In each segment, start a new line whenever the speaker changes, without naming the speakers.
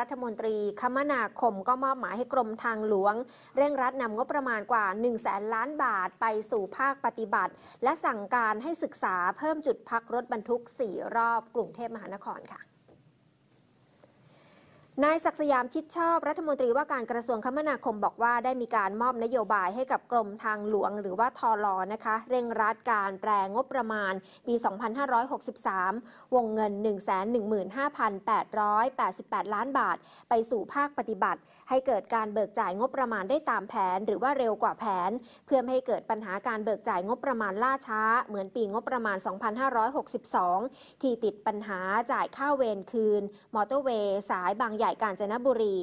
รัฐมนตรี คมนาคมก็มอบหมายให้กรมทางหลวง เร่งรัดนำงบประมาณกว่า1แสนแล้านบาทไปสู่ภาคปฏิบัติ และสั่งการให้ศึกษาเพิ่มจุดพักรถบรรทุก 4 รอบกรุงเทพมหานครค่ะนายศักสยามชิดชอบรัฐมนตรีว่าการกระทรวงคมนาคมบอกว่าได้มีการมอบนโยบายให้กับกรมทางหลวงหรือว่าทอลอนะคะ เร่งรัดการแปลงบประมาณ ปี 2563 วงเงิน 115,888 ล้านบาท ไปสู่ภาคปฏิบัติ ให้เกิดการเบิกจ่ายงบประมาณได้ตามแผนหรือว่าเร็วกว่าแผน เพื่อไม่ให้เกิดปัญหาการเบิกจ่ายงบประมาณล่าช้า เหมือนปีงบประมาณ 2562 ที่ติดปัญหาจ่ายค่าเวรคืน มอเตอร์เวย์ สายบางใหญ่กาญจนบุรี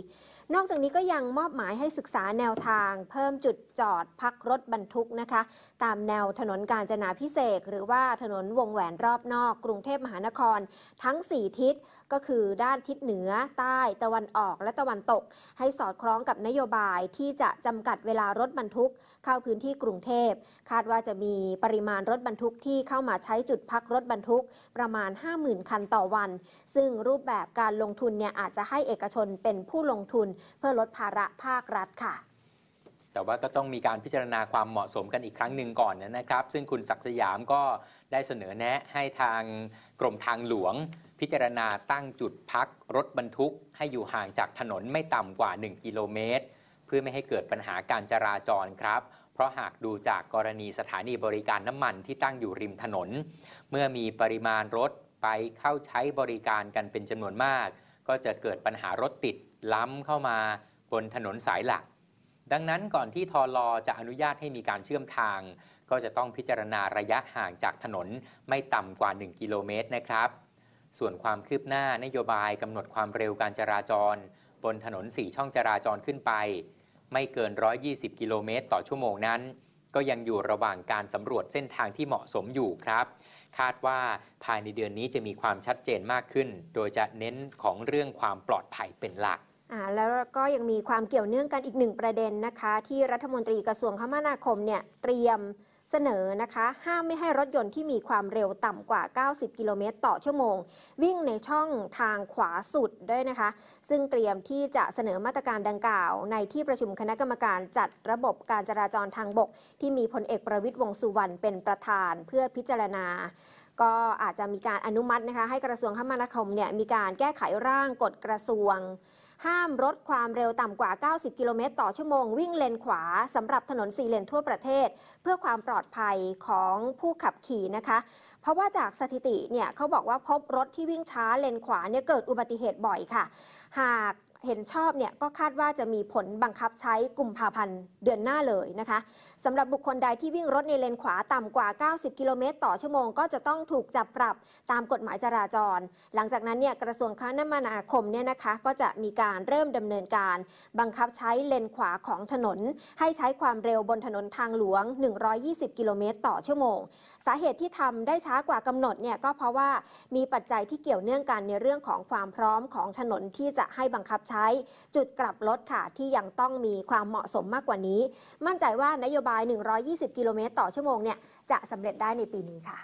นอกจากนี้ก็ยังมอบหมายให้ศึกษาแนวทาง เพิ่มจุดจอดพักรถบรรทุกนะคะ ตามแนวถนนกาญจนาพิเศษหรือว่าถนนวงแหวนรอบนอกกรุงเทพมหานคร ทั้ง 4 ทิศก็คือด้านทิศเหนือ ใต้ ตะวันออกและตะวันตก ให้สอดคล้องกับนโยบายที่จะจำกัดเวลารถบรรทุก เข้าพื้นที่กรุงเทพคาดว่าจะมีปริมาณรถบรรทุกที่เข้ามาใช้จุดพักรถบรรทุกประมาณ 50,000 คันต่อวัน ซึ่งรูปแบบการลงทุนเนี่ยอาจจะให้เอกชนเป็นผู้ลงทุน เพื่อลดภาระภาครัฐค่ะ
แต่ว่าก็ต้องมีการพิจารณาความเหมาะสมกันอีกครั้งหนึ่งก่อนนะครับ ซึ่งคุณศักดิ์สยามก็ได้เสนอแนะให้ทางกรมทางหลวง พิจารณาตั้งจุดพัก รถบรรทุก ให้อยู่ห่างจากถนนไม่ต่ำกว่า 1 กิโลเมตร เพื่อไม่ให้เกิดปัญหาการจราจรครับ เพราะหากดูจากกรณีสถานีบริการน้ำมันที่ตั้งอยู่ริมถนน เมื่อมีปริมาณรถไปเข้าใช้บริการกันเป็นจำนวนมากก็จะเกิดปัญหารถติดล้ำเข้ามาบนถนนสายหลัก ดังนั้นก่อนที่ทอลอจะอนุญาตให้มีการเชื่อมทาง ก็จะต้องพิจารณาระยะห่างจากถนนไม่ต่ำกว่า 1 กิโลเมตรนะครับ ส่วนความคืบหน้านโยบายกำหนดความเร็วการจราจร บนถนน 4 ช่องจราจรขึ้นไป ไม่เกิน 120 กิโลเมตรต่อชั่วโมงนั้น ก็ยังอยู่ระหว่างการสำรวจเส้นทางที่เหมาะสมอยู่ครับคาดว่าภายในเดือนนี้จะมีความชัดเจนมากขึ้น โดยจะเน้นของเรื่องความปลอดภัยเป็นหลัก
แล้วก็ยังมีความเกี่ยวเนื่องกันอีกหนึ่งประเด็นนะคะ ที่รัฐมนตรีกระทรวงคมนาคมเนี่ย เตรียมเสนอนะคะห้ามไม่ให้รถยนต์ที่มีความเร็วต่ำกว่า 90 กิโลเมตรต่อชั่วโมง วิ่งในช่องทางขวาสุดด้วยนะคะ ซึ่งเตรียมที่จะเสนอมาตรการดังกล่าว ในที่ประชุมคณะกรรมการจัดระบบการจราจรทางบก ที่มีพลเอกประวิตยวงสุวรรณเป็นประธานเพื่อพิจารณาก็อาจจะมีการอนุมัตินะคะให้กระทรวงคมนาคมเนี่ยมีการแก้ไขร่างกฎกระทรวง ห้ามรถความเร็วต่ำกว่า 90 กิโลเมตรต่อชั่วโมงวิ่งเลนขวาสำหรับถนนสี่เลนทั่วประเทศ เพื่อความปลอดภัยของผู้ขับขี่นะคะ เพราะว่าจากสถิติเนี่ยเขาบอกว่าพบรถที่วิ่งช้าเลนขวาเนี่ยเกิดอุบัติเหตุบ่อยค่ะ หากเห็นชอบเนี่ยก็คาดว่าจะมีผลบังคับใช้กลุ่มภาพันธ์เดือนหน้าเลยนะคะสำหรับบุคคลใดที่วิ่งรถในเลนขวาต่ำกว่า 90กิโลเมตรต่อชั่วโมงก็จะต้องถูกจับปรับตามกฎหมายจราจร หลังจากนั้นเนี่ยกระทรวงคมนาคมเนี่ยนะคะก็จะมีการเริ่มดำเนินการ บังคับใช้เลนขวาของถนน ให้ใช้ความเร็วบนถนนทางหลวง 120กิโลเมตรต่อชั่วโมงสาเหตุที่ทำได้ช้ากว่ากำหนดเนี่ยก็เพราะว่ามีปัจจัยที่เกี่ยวเนื่องกันในเรื่องของความพร้อมของถนนที่จะให้บังคับใช้จุดกลับรถค่ะที่ยังต้องมีความเหมาะสมมากกว่านี้ มั่นใจว่านโยบาย 120 กิโลเมตรต่อชั่วโมงเนี่ย จะสำเร็จได้ในปีนี้ค่ะ